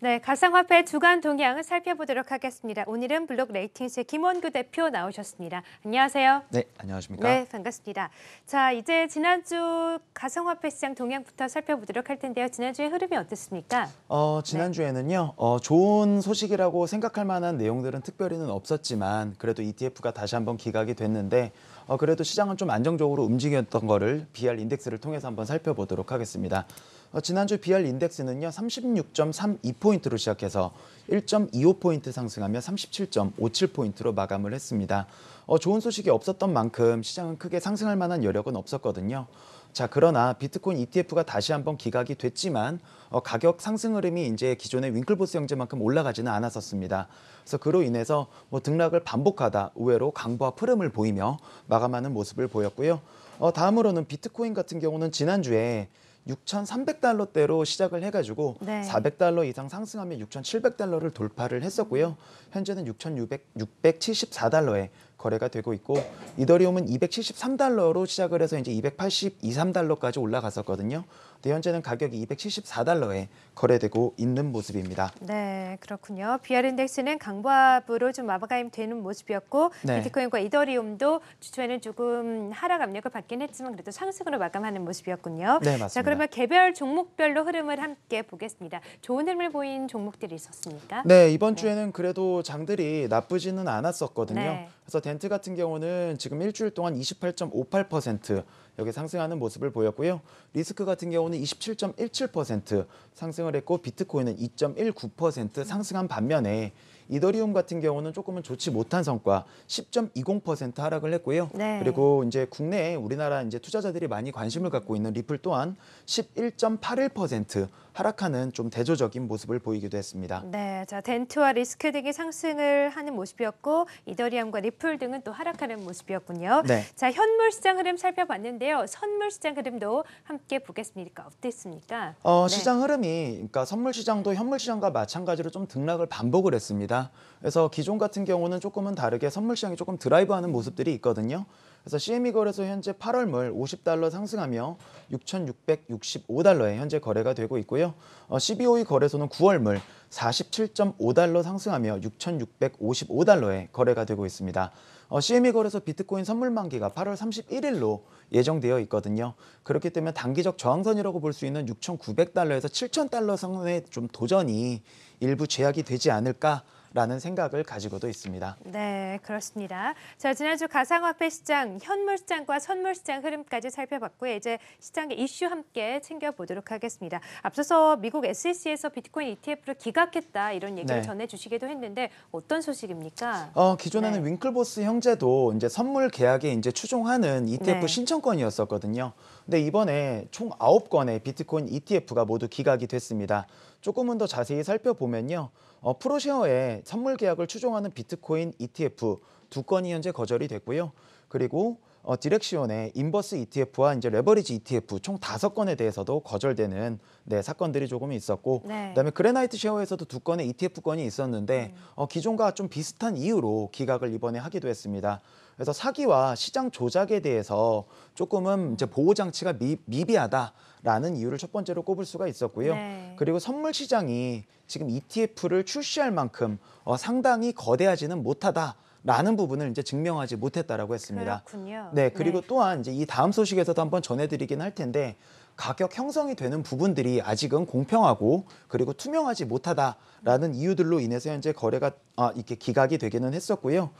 네, 가상화폐 주간 동향을 살펴보도록 하겠습니다. 오늘은 블록 레이팅스의 김원규 대표 나오셨습니다. 안녕하세요. 네, 안녕하십니까? 네, 반갑습니다. 자, 이제 지난주 가상화폐 시장 동향부터 살펴보도록 할 텐데요. 지난주의 흐름이 어떻습니까 어, 지난주에는요. 네. 어, 좋은 소식이라고 생각할 만한 내용들은 특별히는 없었지만 그래도 ETF가 다시 한번 기각이 됐는데 어, 그래도 시장은 좀 안정적으로 움직였던 거를 BR 인덱스를 통해서 한번 살펴보도록 하겠습니다. 어, 지난주 BR 인덱스는요 36.32포인트로 시작해서 1.25포인트 상승하며 37.57포인트로 마감을 했습니다. 어, 좋은 소식이 없었던 만큼 시장은 크게 상승할 만한 여력은 없었거든요. 자 그러나 비트코인 ETF가 다시 한번 기각이 됐지만 어, 가격 상승 흐름이 이제 기존의 윙클보스 형제만큼 올라가지는 않았었습니다. 그래서 그로 인해서 뭐 등락을 반복하다 의외로 강보와 푸름을 보이며 마감하는 모습을 보였고요. 어, 다음으로는 비트코인 같은 경우는 지난주에 6,300달러대로 시작을 해가지고 네. 400달러 이상 상승하면 6,700달러를 돌파를 했었고요. 현재는 6,674달러에 거래가 되고 있고 이더리움은 273달러로 시작을 해서 이제 282, 3달러까지 올라갔었거든요. 현재는 가격이 274달러에 거래되고 있는 모습입니다. 네, 그렇군요. BR 인덱스는 강보합으로 좀 마바가임 되는 모습이었고 네. 비트코인과 이더리움도 주초에는 조금 하락 압력을 받긴 했지만 그래도 상승으로 마감하는 모습이었군요. 네, 맞습니다. 자, 그러면 개별 종목별로 흐름을 함께 보겠습니다. 좋은 흐름을 보인 종목들이 있었습니까? 네, 이번 네. 주에는 그래도 장들이 나쁘지는 않았었거든요. 네. 그래서 덴트 같은 경우는 지금 일주일 동안 28.58% 여기 상승하는 모습을 보였고요. 리스크 같은 경우는 27.17% 상승을 했고 비트코인은 2.19% 상승한 반면에 이더리움 같은 경우는 조금은 좋지 못한 성과 10.20% 하락을 했고요. 네. 그리고 이제 국내 우리나라 이제 투자자들이 많이 관심을 갖고 있는 리플 또한 11.81% 하락하는 좀 대조적인 모습을 보이기도 했습니다. 네, 자 덴트와 리스크 등이 상승을 하는 모습이었고 이더리움과 리플 등은 또 하락하는 모습이었군요. 네. 자 현물 시장 흐름 살펴봤는데 텐데요. 선물 시장 흐름도 함께 보겠습니다. 어땠습니까? 어, 네. 시장 흐름이 그러니까 선물 시장도 현물 시장과 마찬가지로 좀 등락을 반복을 했습니다. 그래서 기존 같은 경우는 조금은 다르게 선물 시장이 조금 드라이브하는 모습들이 있거든요. 그래서 CME 거래소 현재 8월 물 50달러 상승하며 6,665달러에 현재 거래가 되고 있고요. 어, CBOE 거래소는 9월 물 47.5달러 상승하며 6,655달러에 거래가 되고 있습니다. 어, CME 거래소 비트코인 선물 만기가 8월 31일로 예정되어 있거든요. 그렇기 때문에 단기적 저항선이라고 볼 수 있는 6,900달러에서 7,000달러 선에 좀 도전이 일부 제약이 되지 않을까 라는 생각을 가지고도 있습니다. 네, 그렇습니다. 자, 지난주 가상화폐 시장, 현물 시장과 선물 시장 흐름까지 살펴봤고요. 이제 시장의 이슈 함께 챙겨보도록 하겠습니다. 앞서서 미국 SEC에서 비트코인 ETF를 기각했다 이런 얘기를 네. 전해주시기도 했는데 어떤 소식입니까? 어, 기존에는 네. 윙클보스 형제도 이제 선물 계약에 이제 추종하는 ETF 네. 신청권이었었거든요. 근 이번에 총 9건의 비트코인 ETF가 모두 기각이 됐습니다. 조금은 더 자세히 살펴보면요. 어, 프로쉐어의 선물 계약을 추종하는 비트코인 ETF 두 건이 현재 거절이 됐고요. 그리고 어, 디렉시온의 인버스 ETF와 이제 레버리지 ETF 총 다섯 건에 대해서도 거절되는 네, 사건들이 조금 있었고 네. 그다음에 그레나이트 셰어에서도두 건의 ETF 건이 있었는데 음. 어, 기존과 좀 비슷한 이유로 기각을 이번에 하기도 했습니다. 그래서 사기와 시장 조작에 대해서 조금은 이제 보호 장치가 미, 미비하다라는 이유를 첫 번째로 꼽을 수가 있었고요. 네. 그리고 선물 시장이 지금 ETF를 출시할 만큼 어, 상당히 거대하지는 못하다. 라는 부분을 이제 증명하지 못했다라고 했습니다. 그렇군요. 네, 그리고 네. 또한 이제 이 다음 소식에서도 한번 전해드리긴 할 텐데 가격 형성이 되는 부분들이 아직은 공평하고 그리고 투명하지 못하다라는 이유들로 인해서 현재 거래가 아, 이렇게 기각이 되기는 했었고요.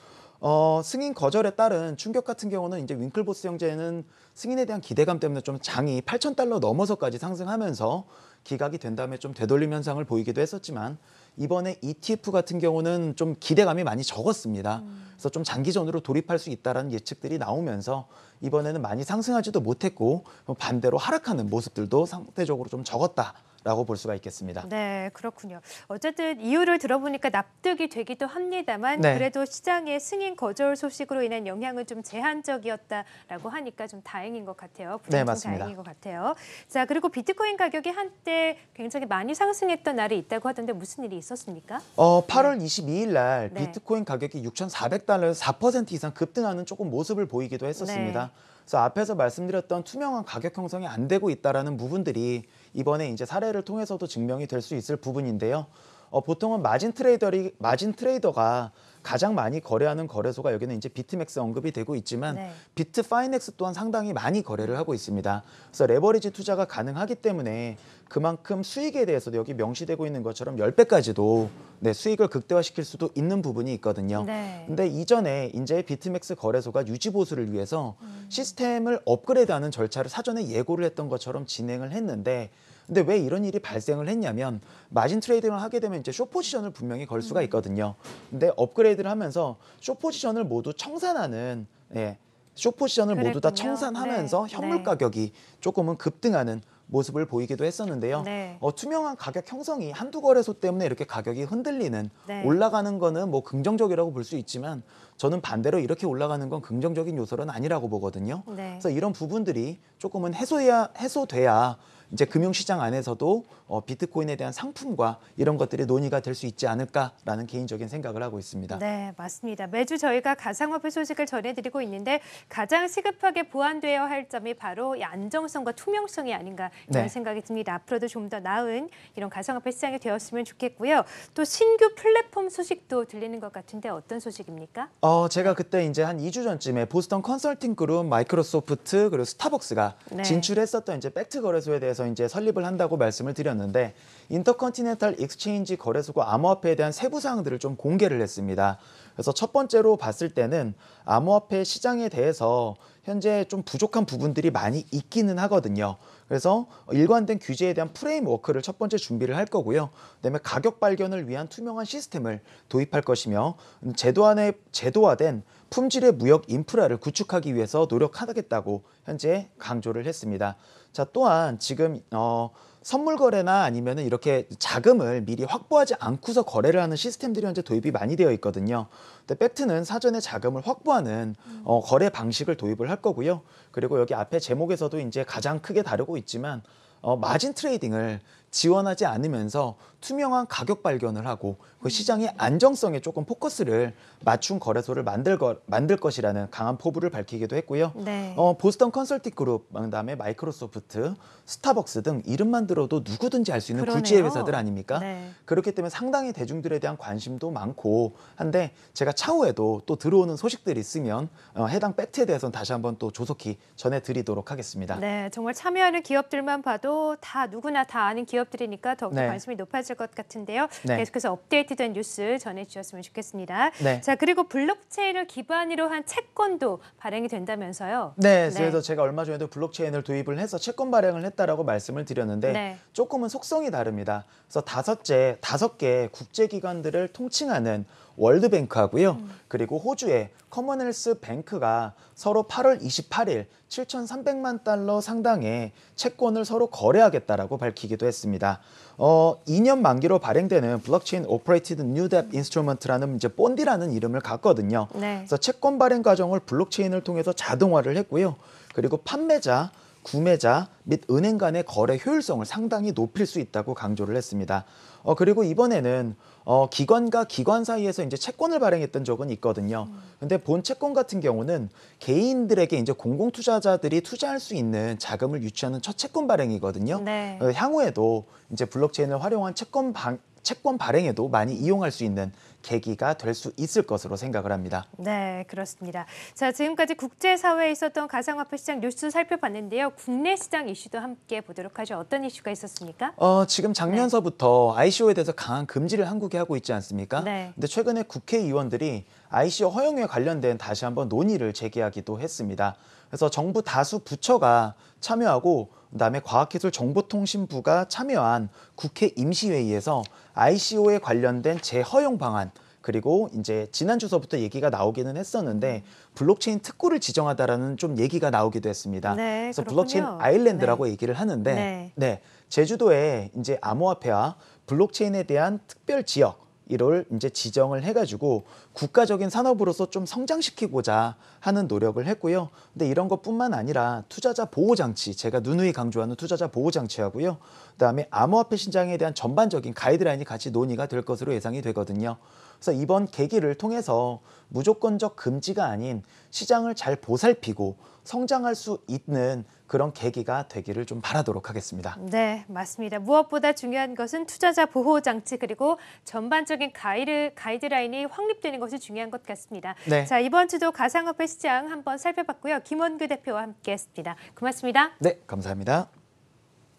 어, 승인 거절에 따른 충격 같은 경우는 이제 윙클보스 형제는 승인에 대한 기대감 때문에 좀 장이 8천 달러 넘어서까지 상승하면서 기각이 된 다음에 좀 되돌림 현상을 보이기도 했었지만 이번에 ETF 같은 경우는 좀 기대감이 많이 적었습니다. 음. 그래서 좀 장기전으로 돌입할 수 있다라는 예측들이 나오면서 이번에는 많이 상승하지도 못했고 반대로 하락하는 모습들도 상대적으로 좀 적었다. 라고 볼 수가 있겠습니다. 네, 그렇군요. 어쨌든 이유를 들어보니까 납득이 되기도 합니다만 네. 그래도 시장의 승인 거절 소식으로 인한 영향은 좀 제한적이었다라고 하니까 좀 다행인 것 같아요. 네, 맞습니다. 다행인 것 같아요. 자, 그리고 비트코인 가격이 한때 굉장히 많이 상승했던 날이 있다고 하던데 무슨 일이 있었습니까? 어, 8월 22일 날 네. 비트코인 가격이 6,400달러에서 4% 이상 급등하는 조금 모습을 보이기도 했었습니다. 네. 그래서 앞에서 말씀드렸던 투명한 가격 형성이 안 되고 있다라는 부분들이 이번에 이제 사례를 통해서도 증명이 될 수 있을 부분인데요. 어, 보통은 마진 트레이더리 마진 트레이더가 가장 많이 거래하는 거래소가 여기는 이제 비트맥스 언급이 되고 있지만 네. 비트파이넥스 또한 상당히 많이 거래를 하고 있습니다. 그래서 레버리지 투자가 가능하기 때문에 그만큼 수익에 대해서도 여기 명시되고 있는 것처럼 1 0배까지도 네, 수익을 극대화시킬 수도 있는 부분이 있거든요. 그런데 네. 이전에 이제 비트맥스 거래소가 유지 보수를 위해서 음. 시스템을 업그레이드하는 절차를 사전에 예고를 했던 것처럼 진행을 했는데 근데 왜 이런 일이 발생을 했냐면 마진 트레이딩을 하게 되면 이제 쇼 포지션을 분명히 걸 수가 음. 있거든요. 근데 업그레이드를 하면서 쇼 포지션을 모두 청산하는 예, 쇼 포지션을 그랬군요. 모두 다 청산하면서 네. 현물 네. 가격이 조금은 급등하는 모습을 보이기도 했었는데요. 네. 어, 투명한 가격 형성이 한두 거래소 때문에 이렇게 가격이 흔들리는 네. 올라가는 거는 뭐 긍정적이라고 볼 수 있지만 저는 반대로 이렇게 올라가는 건 긍정적인 요소는 아니라고 보거든요. 네. 그래서 이런 부분들이 조금은 해소해야 해소돼야 이제 금융시장 안에서도 어, 비트코인에 대한 상품과 이런 것들이 논의가 될 수 있지 않을까라는 개인적인 생각을 하고 있습니다. 네, 맞습니다. 매주 저희가 가상화폐 소식을 전해드리고 있는데 가장 시급하게 보완되어야 할 점이 바로 이 안정성과 투명성이 아닌가 이런 네. 생각이 듭니다. 앞으로도 좀 더 나은 이런 가상화폐 시장이 되었으면 좋겠고요. 또 신규 플랫폼 소식도 들리는 것 같은데 어떤 소식입니까? 어, 제가 그때 이제 한 2주 전쯤에 보스턴 컨설팅 그룹, 마이크로소프트 그리고 스타벅스가 네. 진출했었던 이제 팩트 거래소에 대해서 대해서 이제 설립을 한다고 말씀을 드렸는데 인터컨티넨탈 익스체인지 거래소가 암호화폐에 대한 세부 사항들을 좀 공개를 했습니다. 그래서 첫 번째로 봤을 때는 암호화폐 시장에 대해서 현재 좀 부족한 부분들이 많이 있기는 하거든요. 그래서 일관된 규제에 대한 프레임워크를 첫 번째 준비를 할 거고요. 그다음에 가격 발견을 위한 투명한 시스템을 도입할 것이며 제도안에 제도화된 품질의 무역 인프라를 구축하기 위해서 노력하겠다고 현재 강조를 했습니다. 자, 또한 지금 어 선물 거래나 아니면은 이렇게 자금을 미리 확보하지 않고서 거래를 하는 시스템들이 현재 도입이 많이 되어 있거든요. 근데 배트는 사전에 자금을 확보하는 어, 거래 방식을 도입을 할 거고요. 그리고 여기 앞에 제목에서도 이제 가장 크게 다루고 있지만 어, 마진 트레이딩을 지원하지 않으면서 투명한 가격 발견을 하고 그 음. 시장의 안정성에 조금 포커스를 맞춘 거래소를 만들, 거, 만들 것이라는 강한 포부를 밝히기도 했고요. 네. 어, 보스턴 컨설팅 그룹, 그다음에 마이크로소프트, 스타벅스 등 이름만 들어도 누구든지 알 수 있는 그러네요. 굴지의 회사들 아닙니까? 네. 그렇기 때문에 상당히 대중들에 대한 관심도 많고 한데 제가 차후에도 또 들어오는 소식들이 있으면 어, 해당 팩트에 대해서는 다시 한번 또 조속히 전해드리도록 하겠습니다. 네, 정말 참여하는 기업들만 봐도 다 누구나 다 아는 기업 기업들이니까 더욱더 네. 관심이 높아질 것 같은데요. 네. 계속해서 업데이트된 뉴스 전해주셨으면 좋겠습니다. 네. 자 그리고 블록체인을 기반으로 한 채권도 발행이 된다면서요? 네, 네. 그래서 제가 얼마 전에도 블록체인을 도입을 해서 채권 발행을 했다라고 말씀을 드렸는데 네. 조금은 속성이 다릅니다. 그래서 다섯째 다섯 개 국제기관들을 통칭하는 월드뱅크하고요. 음. 그리고 호주의 커먼웰스 뱅크가 서로 8월 28일 7,300만 달러 상당의 채권을 서로 거래하겠다라고 밝히기도 했습니다. 어, 2년 만기로 발행되는 블록체인 오퍼레이티드 뉴뎁 인스트루먼트라는 이제 본디라는 이름을 갖거든요. 네. 그래서 채권 발행 과정을 블록체인을 통해서 자동화를 했고요. 그리고 판매자 구매자 및 은행 간의 거래 효율성을 상당히 높일 수 있다고 강조를 했습니다. 어, 그리고 이번에는 어, 기관과 기관 사이에서 이제 채권을 발행했던 적은 있거든요. 근데 본 채권 같은 경우는 개인들에게 이제 공공 투자자들이 투자할 수 있는 자금을 유치하는 첫 채권 발행이거든요. 네. 어, 향후에도 이제 블록체인을 활용한 채권 방, 채권 발행에도 많이 이용할 수 있는 계기가 될 수 있을 것으로 생각을 합니다. 네, 그렇습니다. 자, 지금까지 국제사회에 있었던 가상화폐 시장 뉴스 살펴봤는데요. 국내 시장 이슈도 함께 보도록 하죠. 어떤 이슈가 있었습니까? 어, 지금 작년서부터 네. ICO에 대해서 강한 금지를 한국에 하고 있지 않습니까? 네. 근데 최근에 국회의원들이 ICO 허용에 관련된 다시 한번 논의를 제기하기도 했습니다. 그래서 정부 다수 부처가 참여하고 그다음에 과학기술정보통신부가 참여한 국회 임시회의에서 ICO에 관련된 재허용 방안 그리고 이제 지난 주서부터 얘기가 나오기는 했었는데 블록체인 특구를 지정하다라는 좀 얘기가 나오기도 했습니다. 네, 그래서 그렇군요. 블록체인 아일랜드라고 네. 얘기를 하는데 네. 네. 제주도에 이제 암호화폐와 블록체인에 대한 특별 지역 이를 이제 지정을 해가지고 국가적인 산업으로서 좀 성장시키고자 하는 노력을 했고요. 근데 이런 것뿐만 아니라 투자자 보호 장치, 제가 누누이 강조하는 투자자 보호 장치하고요. 그다음에 암호화폐 신장에 대한 전반적인 가이드라인이 같이 논의가 될 것으로 예상이 되거든요. 그래서 이번 계기를 통해서 무조건적 금지가 아닌 시장을 잘 보살피고 성장할 수 있는 그런 계기가 되기를 좀 바라도록 하겠습니다. 네, 맞습니다. 무엇보다 중요한 것은 투자자 보호 장치 그리고 전반적인 가이드, 가이드라인이 확립되는 것이 중요한 것 같습니다. 네. 자, 이번 주도 가상화폐 시장 한번 살펴봤고요. 김원규 대표와 함께했습니다. 고맙습니다. 네, 감사합니다.